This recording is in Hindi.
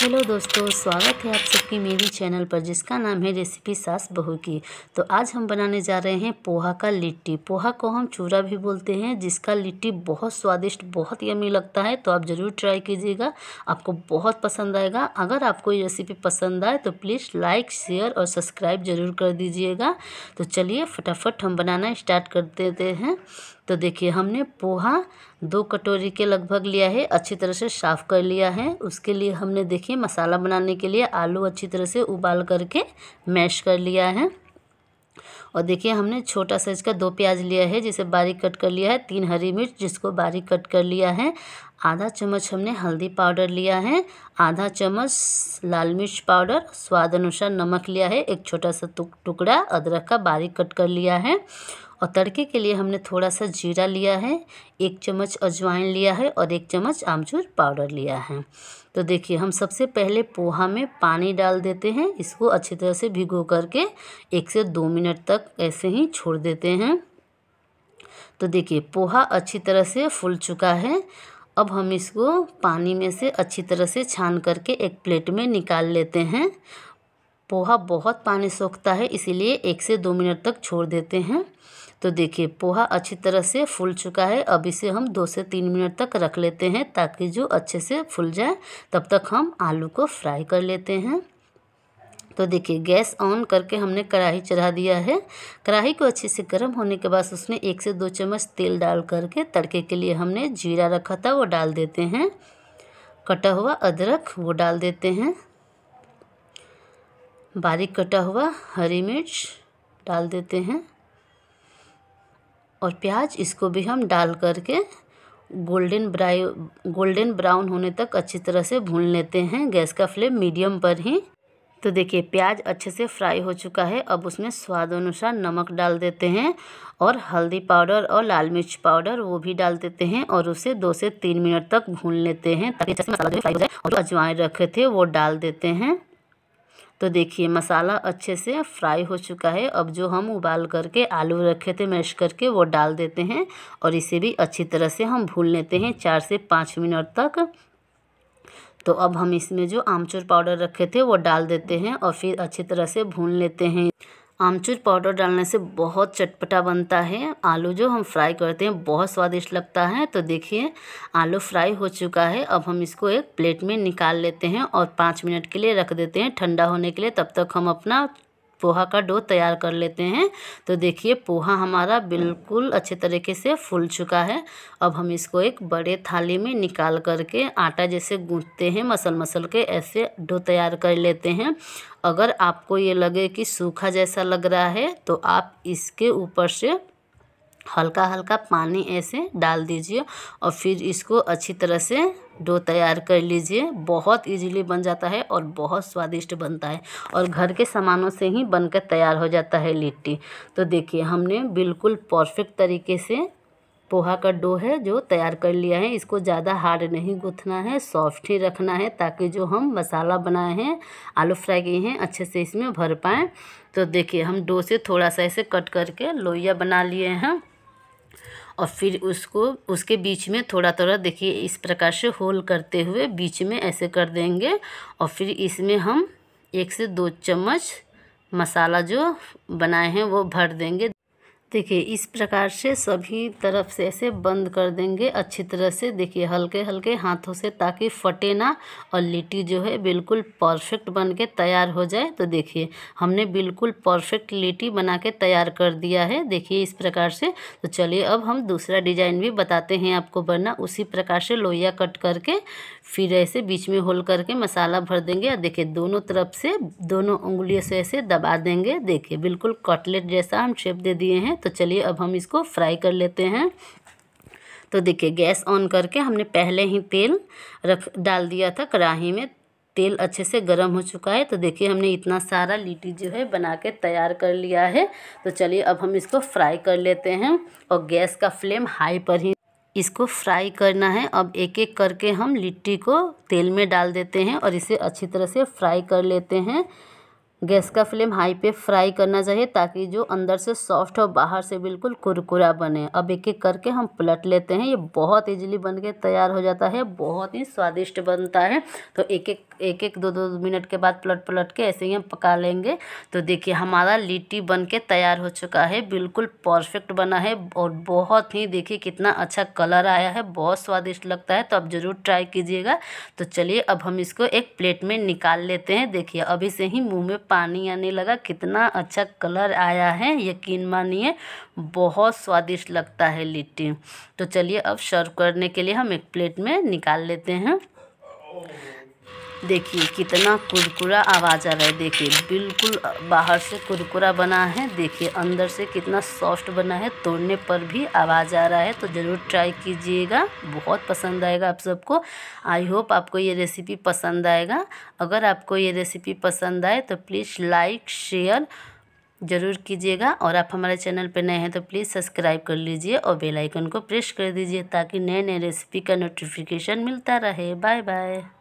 हेलो दोस्तों स्वागत है आप सबकी मेरी चैनल पर जिसका नाम है रेसिपी सास बहू की तो आज हम बनाने जा रहे हैं पोहा का लिट्टी पोहा को हम चूरा भी बोलते हैं जिसका लिट्टी बहुत स्वादिष्ट बहुत यमी लगता है तो आप ज़रूर ट्राई कीजिएगा आपको बहुत पसंद आएगा अगर आपको ये रेसिपी पसंद आए तो प्लीज़ लाइक शेयर और सब्सक्राइब ज़रूर कर दीजिएगा तो चलिए फटाफट हम बनाना स्टार्ट कर देते हैं तो देखिए हमने पोहा दो कटोरी के लगभग लिया है अच्छी तरह से साफ़ कर लिया है उसके लिए हमने देखिए देखिए मसाला बनाने के लिए आलू अच्छी तरह से उबाल करके मैश कर लिया है और देखिए हमने छोटा साइज का दो प्याज लिया है जिसे बारीक कट कर लिया है तीन हरी मिर्च जिसको बारीक कट कर लिया है आधा चम्मच हमने हल्दी पाउडर लिया है आधा चम्मच लाल मिर्च पाउडर स्वाद अनुसार नमक लिया है एक छोटा सा टुकड़ा अदरक का बारीक कट कर लिया है और तड़के के लिए हमने थोड़ा सा जीरा लिया है एक चम्मच अजवाइन लिया है और एक चम्मच आमचूर पाउडर लिया है तो देखिए हम सबसे पहले पोहा में पानी डाल देते हैं इसको अच्छी तरह से भिगो करके एक से दो मिनट तक ऐसे ही छोड़ देते हैं तो देखिए पोहा अच्छी तरह से फूल चुका है अब हम इसको पानी में से अच्छी तरह से छान करके एक प्लेट में निकाल लेते हैं पोहा बहुत पानी सोखता है इसीलिए एक से दो मिनट तक छोड़ देते हैं तो देखिए पोहा अच्छी तरह से फूल चुका है अब इसे हम दो से तीन मिनट तक रख लेते हैं ताकि जो अच्छे से फूल जाए तब तक हम आलू को फ्राई कर लेते हैं तो देखिए गैस ऑन करके हमने कढ़ाई चढ़ा दिया है कढ़ाई को अच्छे से गर्म होने के बाद उसमें एक से दो चम्मच तेल डाल करके तड़के के लिए हमने जीरा रखा था वो डाल देते हैं कटा हुआ अदरक वो डाल देते हैं बारीक कटा हुआ हरी मिर्च डाल देते हैं और प्याज इसको भी हम डाल करके गोल्डन ब्राई गोल्डन ब्राउन होने तक अच्छी तरह से भून लेते हैं गैस का फ्लेम मीडियम पर ही तो देखिए प्याज अच्छे से फ्राई हो चुका है अब उसमें स्वाद अनुसार नमक डाल देते हैं और हल्दी पाउडर और लाल मिर्च पाउडर वो भी डाल देते हैं और उसे दो से तीन मिनट तक भून लेते हैं ताकि अच्छे से मसाला जो फ्राई हो जाए और जो अजवाइन रखे थे वो डाल देते हैं तो देखिए मसाला अच्छे से फ्राई हो चुका है अब जो हम उबाल करके आलू रखे थे मैश करके वो डाल देते हैं और इसे भी अच्छी तरह से हम भून लेते हैं चार से पाँच मिनट तक तो अब हम इसमें जो आमचूर पाउडर रखे थे वो डाल देते हैं और फिर अच्छी तरह से भून लेते हैं आमचूर पाउडर डालने से बहुत चटपटा बनता है आलू जो हम फ्राई करते हैं बहुत स्वादिष्ट लगता है तो देखिए आलू फ्राई हो चुका है अब हम इसको एक प्लेट में निकाल लेते हैं और पाँच मिनट के लिए रख देते हैं ठंडा होने के लिए तब तक हम अपना पोहा का डो तैयार कर लेते हैं तो देखिए पोहा हमारा बिल्कुल अच्छे तरीके से फूल चुका है अब हम इसको एक बड़े थाली में निकाल करके आटा जैसे गूंथते हैं मसल मसल के ऐसे डो तैयार कर लेते हैं अगर आपको ये लगे कि सूखा जैसा लग रहा है तो आप इसके ऊपर से हल्का हल्का पानी ऐसे डाल दीजिए और फिर इसको अच्छी तरह से डो तैयार कर लीजिए बहुत इजीली बन जाता है और बहुत स्वादिष्ट बनता है और घर के सामानों से ही बनकर तैयार हो जाता है लिट्टी तो देखिए हमने बिल्कुल परफेक्ट तरीके से पोहा का डो है जो तैयार कर लिया है इसको ज़्यादा हार्ड नहीं गुथना है सॉफ्ट ही रखना है ताकि जो हम मसाला बनाए हैं आलू फ्राई किए हैं अच्छे से इसमें भर पाएँ तो देखिए हम डो से थोड़ा सा ऐसे कट करके लोइया बना लिए हैं और फिर उसको उसके बीच में थोड़ा थोड़ा देखिए इस प्रकार से होल करते हुए बीच में ऐसे कर देंगे और फिर इसमें हम एक से दो चम्मच मसाला जो बनाए हैं वो भर देंगे देखिए इस प्रकार से सभी तरफ से ऐसे बंद कर देंगे अच्छी तरह से देखिए हल्के हल्के हाथों से ताकि फटे ना और लिट्टी जो है बिल्कुल परफेक्ट बन के तैयार हो जाए तो देखिए हमने बिल्कुल परफेक्ट लिट्टी बना के तैयार कर दिया है देखिए इस प्रकार से तो चलिए अब हम दूसरा डिजाइन भी बताते हैं आपको बनना उसी प्रकार से लोहिया कट करके फिर ऐसे बीच में होल करके मसाला भर देंगे और देखिए दोनों तरफ से दोनों उंगलियों से ऐसे दबा देंगे देखिए बिल्कुल कटलेट जैसा हम शेप दे दिए हैं तो चलिए अब हम इसको फ्राई कर लेते हैं तो देखिए गैस ऑन करके हमने पहले ही तेल रख डाल दिया था कढ़ाही में तेल अच्छे से गर्म हो चुका है तो देखिए हमने इतना सारा लिट्टी जो है बना के तैयार कर लिया है तो चलिए अब हम इसको फ्राई कर लेते हैं और गैस का फ्लेम हाई पर ही इसको फ्राई करना है अब एक एक करके हम लिट्टी को तेल में डाल देते हैं और इसे अच्छी तरह से फ्राई कर लेते हैं गैस का फ्लेम हाई पे फ्राई करना चाहिए ताकि जो अंदर से सॉफ्ट हो बाहर से बिल्कुल कुरकुरा बने अब एक एक करके हम पलट लेते हैं ये बहुत इजीली बन के तैयार हो जाता है बहुत ही स्वादिष्ट बनता है तो एक एक एक एक दो दो मिनट के बाद पलट पलट के ऐसे ही हम पका लेंगे तो देखिए हमारा लिट्टी बन के तैयार हो चुका है बिल्कुल परफेक्ट बना है और बहुत ही देखिए कितना अच्छा कलर आया है बहुत स्वादिष्ट लगता है तो आप ज़रूर ट्राई कीजिएगा तो चलिए अब हम इसको एक प्लेट में निकाल लेते हैं देखिए अभी से ही मुँह में पानी आने लगा कितना अच्छा कलर आया है यकीन मानिए बहुत स्वादिष्ट लगता है लिट्टी तो चलिए अब सर्व करने के लिए हम एक प्लेट में निकाल लेते हैं देखिए कितना कुरकुरा आवाज़ आ रहा है देखिए बिल्कुल बाहर से कुरकुरा बना है देखिए अंदर से कितना सॉफ्ट बना है तोड़ने पर भी आवाज़ आ रहा है तो ज़रूर ट्राई कीजिएगा बहुत पसंद आएगा आप सबको आई होप आपको ये रेसिपी पसंद आएगा अगर आपको ये रेसिपी पसंद आए तो प्लीज़ लाइक शेयर ज़रूर कीजिएगा और आप हमारे चैनल पर नए हैं तो प्लीज़ सब्सक्राइब कर लीजिए और बेल आइकन को प्रेस कर दीजिए ताकि नए नए रेसिपी का नोटिफिकेशन मिलता रहे बाय बाय